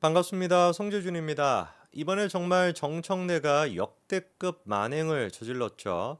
반갑습니다. 성재준입니다. 이번에 정말 정청래가 역대급 만행을 저질렀죠.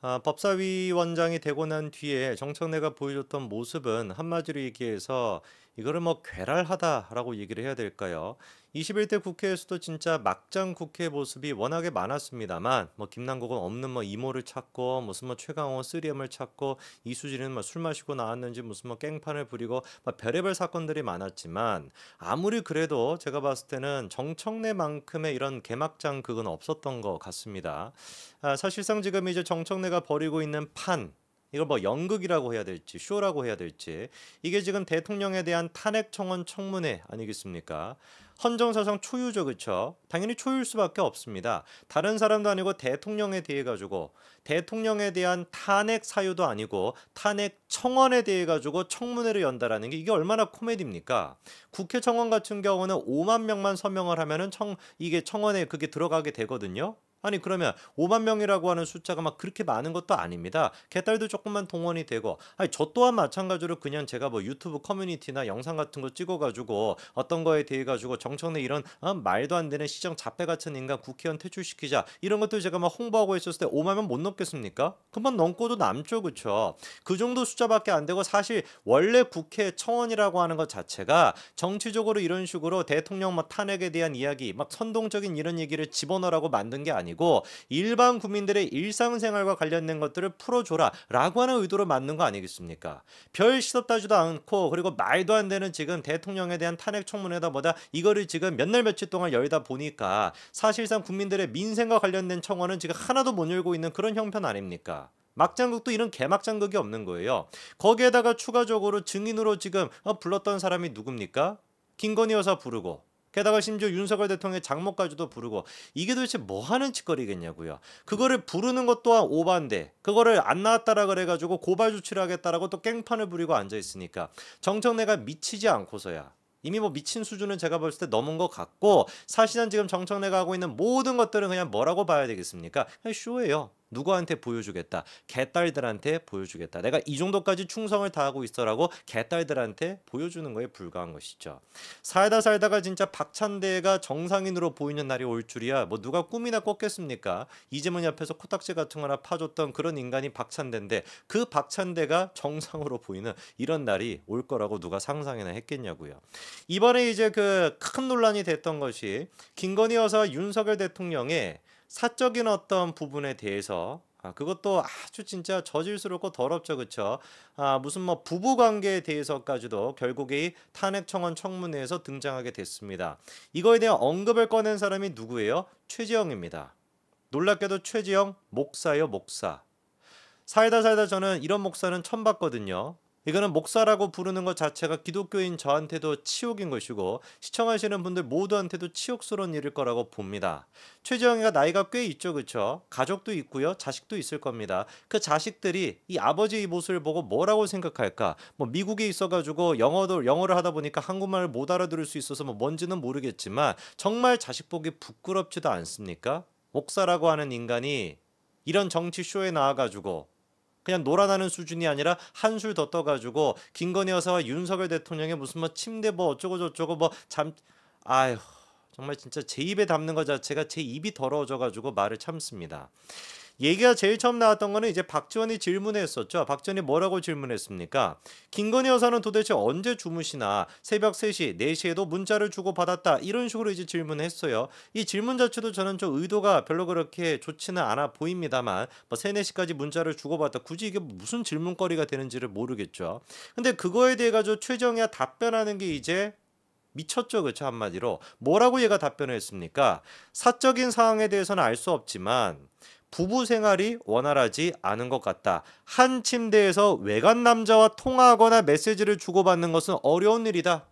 아, 법사위 원장이 되고 난 뒤에 정청래가 보여줬던 모습은 한마디로 얘기해서 이거를 뭐 괴랄하다라고 얘기를 해야 될까요? 21대 국회에서도 진짜 막장 국회 모습이 워낙에 많았습니다만 뭐 김남국은 없는 뭐 이모를 찾고 무슨 뭐 최강호 리엄을 찾고 이수진은 뭐 술 마시고 나왔는지 무슨 뭐 깽판을 부리고 막 별의별 사건들이 많았지만 아무리 그래도 제가 봤을 때는 정청래만큼의 이런 개막장 극은 없었던 것 같습니다. 아, 사실상 지금 이제 정청래가 벌이고 있는 판 이걸 뭐 연극이라고 해야 될지 쇼라고 해야 될지 이게 지금 대통령에 대한 탄핵 청원 청문회 아니겠습니까? 헌정사상 초유죠, 그렇죠? 당연히 초유일 수밖에 없습니다. 다른 사람도 아니고 대통령에 대해 가지고 대통령에 대한 탄핵 사유도 아니고 탄핵 청원에 대해 가지고 청문회를 연다라는 게 이게 얼마나 코미디입니까? 국회 청원 같은 경우는 5만 명만 서명을 하면은 청 이게 청원에 그게 들어가게 되거든요. 아니 그러면 5만 명이라고 하는 숫자가 막 그렇게 많은 것도 아닙니다. 개딸도 조금만 동원이 되고 아니 저 또한 마찬가지로 그냥 제가 뭐 유튜브 커뮤니티나 영상 같은 거 찍어가지고 어떤 거에 대해 가지고 정청래 이런 아, 말도 안 되는 시정 자폐 같은 인간 국회의원 퇴출시키자 이런 것들 제가 막 홍보하고 있었을 때 5만 명 못 넘겠습니까? 그만 넘고도 남죠 그쵸? 그 정도 숫자밖에 안 되고 사실 원래 국회 청원이라고 하는 것 자체가 정치적으로 이런 식으로 대통령 막 뭐 탄핵에 대한 이야기 막 선동적인 이런 얘기를 집어넣으라고 만든 게 아니에요. 아니고 일반 국민들의 일상생활과 관련된 것들을 풀어줘라라고 하는 의도로 맞는 거 아니겠습니까? 별 시도 따지도 않고 그리고 말도 안 되는 지금 대통령에 대한 탄핵 청문회다 뭐다 이거를 지금 몇 날 며칠 동안 열다 보니까 사실상 국민들의 민생과 관련된 청원은 지금 하나도 못 열고 있는 그런 형편 아닙니까? 막장극도 이런 개막장극이 없는 거예요. 거기에다가 추가적으로 증인으로 지금 어, 불렀던 사람이 누굽니까? 김건희 여사 부르고 게다가 심지어 윤석열 대통령의 장모까지도 부르고 이게 도대체 뭐 하는 짓거리겠냐고요. 그거를 부르는 것 또한 오반데 그거를 안 나왔다라 그래가지고 고발 조치를 하겠다라고 또 깽판을 부리고 앉아 있으니까 정청래가 미치지 않고서야 이미 뭐 미친 수준은 제가 봤을 때 넘은 것 같고 사실은 지금 정청래가 하고 있는 모든 것들은 그냥 뭐라고 봐야 되겠습니까? 쇼예요. 누구한테 보여주겠다. 개딸들한테 보여주겠다. 내가 이 정도까지 충성을 다하고 있어라고 개딸들한테 보여주는 거에 불과한 것이죠. 살다 살다가 진짜 박찬대가 정상인으로 보이는 날이 올 줄이야. 뭐 누가 꿈이나 꿨겠습니까? 이재문 옆에서 코딱지 같은 거나 하 파줬던 그런 인간이 박찬대인데 그 박찬대가 정상으로 보이는 이런 날이 올 거라고 누가 상상이나 했겠냐고요. 이번에 이제 그 큰 논란이 됐던 것이 김건희 여사 윤석열 대통령의 사적인 어떤 부분에 대해서 아, 그것도 아주 진짜 저질스럽고 더럽죠, 그쵸 아, 무슨 뭐 부부 관계에 대해서까지도 결국에 이 탄핵 청원 청문회에서 등장하게 됐습니다. 이거에 대한 언급을 꺼낸 사람이 누구예요? 최지영입니다. 놀랍게도 최지영 목사요, 목사. 살다 살다 저는 이런 목사는 처음 봤거든요. 이거는 목사라고 부르는 것 자체가 기독교인 저한테도 치욕인 것이고 시청하시는 분들 모두한테도 치욕스러운 일일 거라고 봅니다. 최지영이가 나이가 꽤 있죠, 그렇죠? 가족도 있고요, 자식도 있을 겁니다. 그 자식들이 이 아버지의 모습을 보고 뭐라고 생각할까? 뭐 미국에 있어가지고 영어도 영어를 하다 보니까 한국말을 못 알아들을 수 있어서 뭐 뭔지는 모르겠지만 정말 자식 보기 부끄럽지도 않습니까? 목사라고 하는 인간이 이런 정치 쇼에 나와가지고 그냥 놀아나는 수준이 아니라 한술 더 떠가지고 김건희 여사와 윤석열 대통령의 무슨 뭐 침대 뭐 어쩌고 저쩌고 뭐잠 아휴 정말 진짜 제 입에 담는 것 자체가 제 입이 더러워져 가지고 말을 참습니다. 얘기가 제일 처음 나왔던 거는 이제 박지원이 질문했었죠. 박지원이 뭐라고 질문했습니까? 김건희 여사는 도대체 언제 주무시나 새벽 3시, 4시에도 문자를 주고 받았다 이런 식으로 이제 질문했어요. 이 질문 자체도 저는 좀 의도가 별로 그렇게 좋지는 않아 보입니다만 뭐 3, 4시까지 문자를 주고 받다 굳이 이게 무슨 질문거리가 되는지를 모르겠죠. 근데 그거에 대해 가지고 최정희가 답변하는 게 이제 미쳤죠 그쵸 한마디로 뭐라고 얘가 답변을 했습니까 사적인 상황에 대해서는 알 수 없지만 부부 생활이 원활하지 않은 것 같다. 한 침대에서 외간 남자와 통화하거나 메시지를 주고받는 것은 어려운 일이다.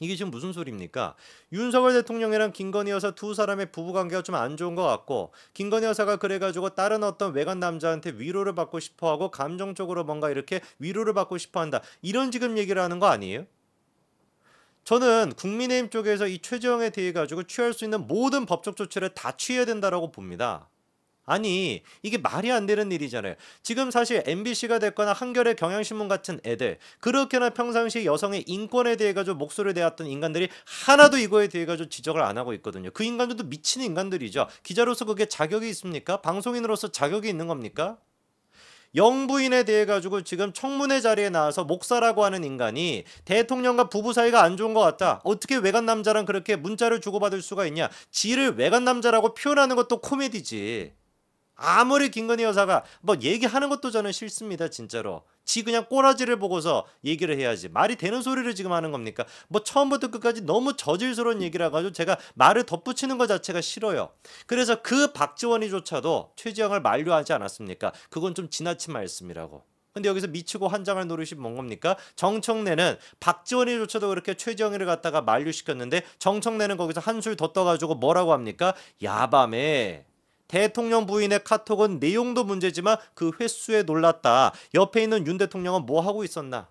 이게 지금 무슨 소리입니까? 윤석열 대통령이랑 김건희 여사 두 사람의 부부관계가 좀 안 좋은 것 같고 김건희 여사가 그래가지고 다른 어떤 외간 남자한테 위로를 받고 싶어하고 감정적으로 뭔가 이렇게 위로를 받고 싶어한다. 이런 지금 얘기를 하는 거 아니에요? 저는 국민의힘 쪽에서 이 최재형에 대해 가지고 취할 수 있는 모든 법적 조치를 다 취해야 된다라고 봅니다. 아니 이게 말이 안 되는 일이잖아요. 지금 사실 MBC가 됐거나 한겨레 경향신문 같은 애들 그렇게나 평상시 여성의 인권에 대해 가지고 목소리를 내왔던 인간들이 하나도 이거에 대해 가지고 지적을 안 하고 있거든요. 그 인간들도 미친 인간들이죠. 기자로서 그게 자격이 있습니까? 방송인으로서 자격이 있는 겁니까? 영부인에 대해 가지고 지금 청문회 자리에 나와서 목사라고 하는 인간이 대통령과 부부 사이가 안 좋은 것 같다. 어떻게 외간 남자랑 그렇게 문자를 주고받을 수가 있냐. 지를 외간 남자라고 표현하는 것도 코미디지. 아무리 김건희 여사가 뭐 얘기하는 것도 저는 싫습니다 진짜로 지 그냥 꼬라지를 보고서 얘기를 해야지 말이 되는 소리를 지금 하는 겁니까 뭐 처음부터 끝까지 너무 저질스러운 얘기라 가지고 제가 말을 덧붙이는 것 자체가 싫어요 그래서 그 박지원이조차도 최지영을 만류하지 않았습니까 그건 좀 지나친 말씀이라고 근데 여기서 미치고 환장을 노릇이 뭔 겁니까? 정청래는 박지원이조차도 그렇게 최지영이를 갖다가 만류시켰는데 정청래는 거기서 한술 더 떠가지고 뭐라고 합니까? 야밤에 대통령 부인의 카톡은 내용도 문제지만 그 횟수에 놀랐다. 옆에 있는 윤 대통령은 뭐 하고 있었나?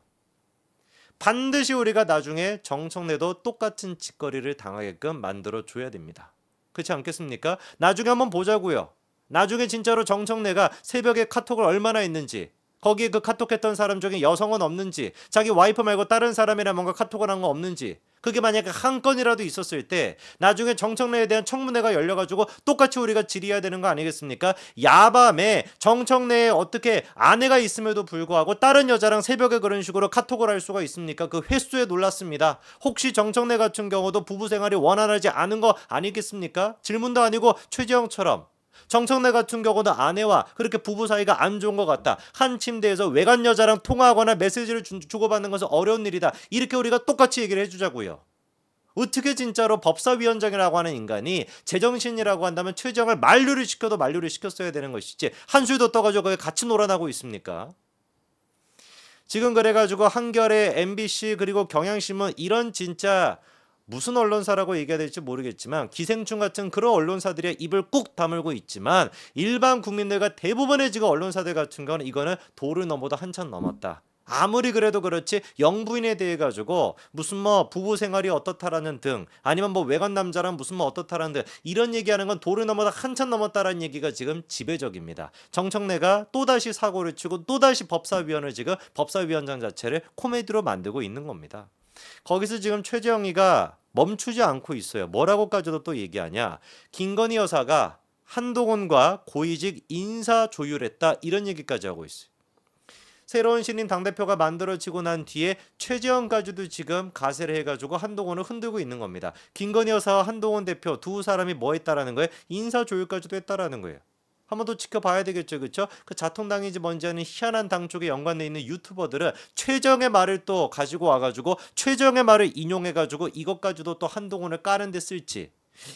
반드시 우리가 나중에 정청래도 똑같은 짓거리를 당하게끔 만들어 줘야 됩니다. 그렇지 않겠습니까? 나중에 한번 보자고요. 나중에 진짜로 정청래가 새벽에 카톡을 얼마나 했는지 거기에 그 카톡했던 사람 중에 여성은 없는지 자기 와이프 말고 다른 사람이랑 뭔가 카톡을 한건 없는지 그게 만약에 한 건이라도 있었을 때 나중에 정청래에 대한 청문회가 열려가지고 똑같이 우리가 질의해야 되는 거 아니겠습니까? 야밤에 정청래에 어떻게 아내가 있음에도 불구하고 다른 여자랑 새벽에 그런 식으로 카톡을 할 수가 있습니까? 그 횟수에 놀랐습니다. 혹시 정청래 같은 경우도 부부 생활이 원활하지 않은 거 아니겠습니까? 질문도 아니고 최지영처럼 정청래 같은 경우는 아내와 그렇게 부부 사이가 안 좋은 것 같다. 한 침대에서 외간 여자랑 통화하거나 메시지를 주, 고받는 것은 어려운 일이다. 이렇게 우리가 똑같이 얘기를 해주자고요. 어떻게 진짜로 법사위원장이라고 하는 인간이 제정신이라고 한다면 최정을 만류를 시켜도 만류를 시켰어야 되는 것이지 한술도 떠가지고 거기 같이 놀아나고 있습니까? 지금 그래가지고 한결레 MBC 그리고 경향신문 이런 진짜 무슨 언론사라고 얘기해야 될지 모르겠지만 기생충 같은 그런 언론사들의 입을 꾹 다물고 있지만 일반 국민들과 대부분의 지금 언론사들 같은 경우는 이거는 도를 넘어도 한참 넘었다. 아무리 그래도 그렇지 영부인에 대해 가지고 무슨 뭐 부부 생활이 어떻다라는 등 아니면 뭐외관 남자랑 무슨 뭐 어떻다라는 등 이런 얘기하는 건 도를 넘어다 한참 넘었다라는 얘기가 지금 지배적입니다. 정청래가 또다시 사고를 치고 또다시 법사위원을 지금 법사위원장 자체를 코미디로 만들고 있는 겁니다. 거기서 지금 최재영이가 멈추지 않고 있어요. 뭐라고까지도 또 얘기하냐. 김건희 여사가 한동훈과 고위직 인사 조율했다 이런 얘기까지 하고 있어요. 새로운 신임 당대표가 만들어지고 난 뒤에 최재형까지도 지금 가세를 해가지고 한동훈을 흔들고 있는 겁니다. 김건희 여사와 한동훈 대표 두 사람이 뭐 했다라는 거예요? 인사조율까지도 했다라는 거예요. 한번더 지켜봐야 되겠죠, 그렇죠? 그 자통당인지 뭔지 하는 희한한 당 쪽에 연관돼 있는 유튜버들은 최정의 말을 또 가지고 와가지고 최정의 말을 인용해가지고 이것 까지도 또 한동훈을 까는 데 쓸지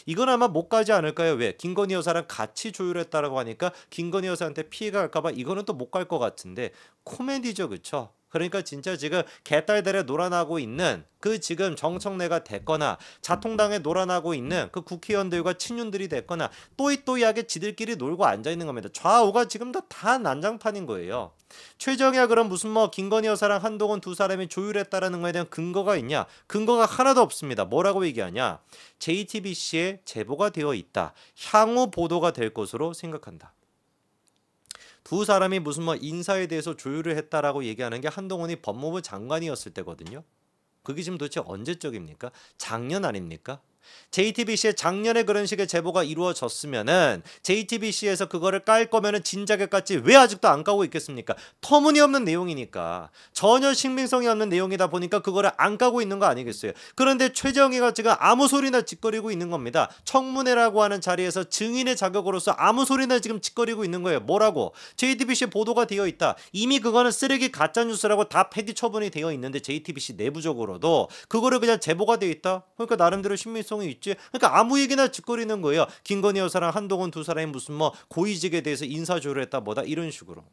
이건 아마 못 가지 않을까요? 왜? 김건희 여사랑 같이 조율했다라고 하니까 김건희 여사한테 피해가 갈까봐 이거는 또 못 갈 것 같은데 코미디죠, 그쵸? 그러니까 진짜 지금 개딸들에 놀아나고 있는 그 지금 정청래가 됐거나 자통당에 놀아나고 있는 그 국회의원들과 친윤들이 됐거나 또이또이하게 지들끼리 놀고 앉아있는 겁니다. 좌우가 지금 다, 다 난장판인 거예요. 최정야 그럼 무슨 뭐 김건희 여사랑 한동훈 두 사람이 조율했다라는 거에 대한 근거가 있냐? 근거가 하나도 없습니다. 뭐라고 얘기하냐? JTBC에 제보가 되어 있다. 향후 보도가 될 것으로 생각한다. 두 사람이 무슨 뭐 인사에 대해서 조율을 했다라고 얘기하는 게 한동훈이 법무부 장관이었을 때거든요. 그게 지금 도대체 언제적입니까? 작년 아닙니까? JTBC에 작년에 그런 식의 제보가 이루어졌으면은 JTBC에서 그거를 깔 거면은 진작에 깠지 왜 아직도 안 까고 있겠습니까? 터무니없는 내용이니까 전혀 식민성이 없는 내용이다 보니까 그거를 안 까고 있는 거 아니겠어요? 그런데 최정희가 지금 아무 소리나 짓거리고 있는 겁니다. 청문회라고 하는 자리에서 증인의 자격으로서 아무 소리나 지금 짓거리고 있는 거예요. 뭐라고? JTBC 보도가 되어 있다. 이미 그거는 쓰레기 가짜 뉴스라고 다 폐기 처분이 되어 있는데 JTBC 내부적으로도 그거를 그냥 제보가 되어 있다. 그러니까 나름대로 신빙성 가능성이 있지. 그러니까 아무 얘기나 짓거리는 거예요. 김건희 여사랑 한동훈 두 사람이 무슨 뭐 고위직에 대해서 인사조를했다 뭐다 이런 식으로.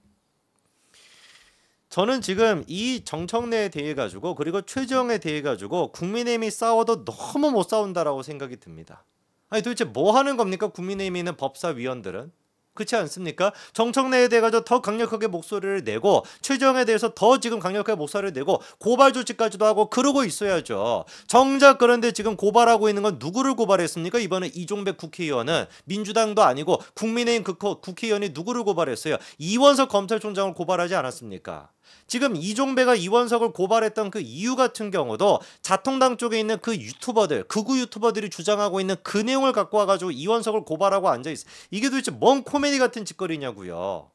저는 지금 이 정청래에 대해 가지고 그리고 최정에 대해 가지고 국민의힘이 싸워도 너무 못 싸운다라고 생각이 듭니다. 아니 도대체 뭐 하는 겁니까? 국민의힘에 있는 법사위원들은 그렇지 않습니까? 정청래에 대해서 더 강력하게 목소리를 내고 최정에 대해서 더 지금 강력하게 목소리를 내고 고발 조치까지도 하고 그러고 있어야죠. 정작 그런데 지금 고발하고 있는 건 누구를 고발했습니까? 이번에 이종백 국회의원은 민주당도 아니고 국민의힘 그 국회의원이 누구를 고발했어요? 이원석 검찰총장을 고발하지 않았습니까? 지금 이종배가 이원석을 고발했던 그 이유 같은 경우도 자통당 쪽에 있는 그 유튜버들 극우 유튜버들이 주장하고 있는 그 내용을 갖고 와가지고 이원석을 고발하고 앉아있어 이게 도대체 뭔 코미디 같은 짓거리냐고요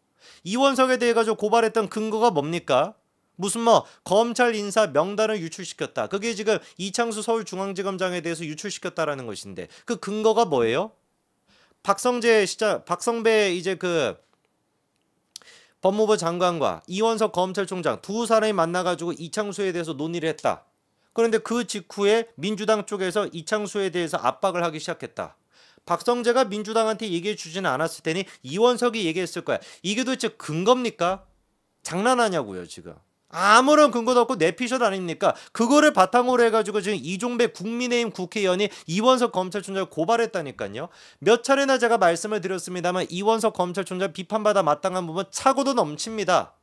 이원석에 대해 가지고 고발했던 근거가 뭡니까? 무슨 뭐 검찰 인사 명단을 유출시켰다. 그게 지금 이창수 서울중앙지검장에 대해서 유출시켰다라는 것인데 그 근거가 뭐예요? 박성재 시장 박성배 이제 그 법무부 장관과 이원석 검찰총장 두 사람이 만나가지고 이창수에 대해서 논의를 했다. 그런데 그 직후에 민주당 쪽에서 이창수에 대해서 압박을 하기 시작했다. 박성재가 민주당한테 얘기해 주지는 않았을 테니 이원석이 얘기했을 거야. 이게 도대체 근겁니까? 장난하냐고요 지금. 아무런 근거도 없고 내피셜 아닙니까? 그거를 바탕으로 해가지고 지금 이종배 국민의힘 국회의원이 이원석 검찰총장을 고발했다니까요. 몇 차례나 제가 말씀을 드렸습니다만 이원석 검찰총장 비판받아 마땅한 부분 차고도 넘칩니다.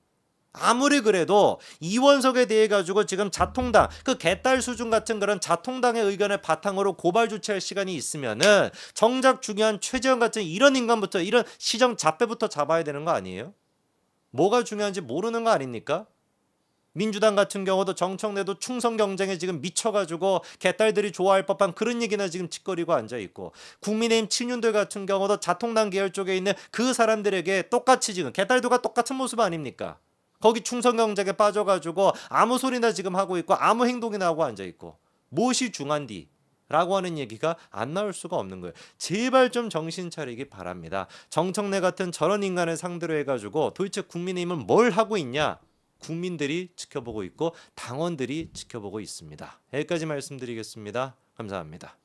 아무리 그래도 이원석에 대해 가지고 지금 자통당 그 개딸 수준 같은 그런 자통당의 의견을 바탕으로 고발 조치할 시간이 있으면은 정작 중요한 최재형 같은 이런 인간부터 이런 시정 잡배부터 잡아야 되는 거 아니에요? 뭐가 중요한지 모르는 거 아닙니까? 민주당 같은 경우도 정청래도 충성 경쟁에 지금 미쳐가지고 개딸들이 좋아할 법한 그런 얘기나 지금 짓거리고 앉아 있고 국민의힘 친윤들 같은 경우도 자통당 계열 쪽에 있는 그 사람들에게 똑같이 지금 개딸들과 똑같은 모습 아닙니까? 거기 충성 경쟁에 빠져가지고 아무 소리나 지금 하고 있고 아무 행동이나 하고 앉아 있고 무엇이 중한디? 라고 하는 얘기가 안 나올 수가 없는 거예요. 제발 좀 정신 차리기 바랍니다. 정청래 같은 저런 인간을 상대로 해가지고 도대체 국민의힘은 뭘 하고 있냐? 국민들이 지켜보고 있고 당원들이 지켜보고 있습니다. 여기까지 말씀드리겠습니다. 감사합니다.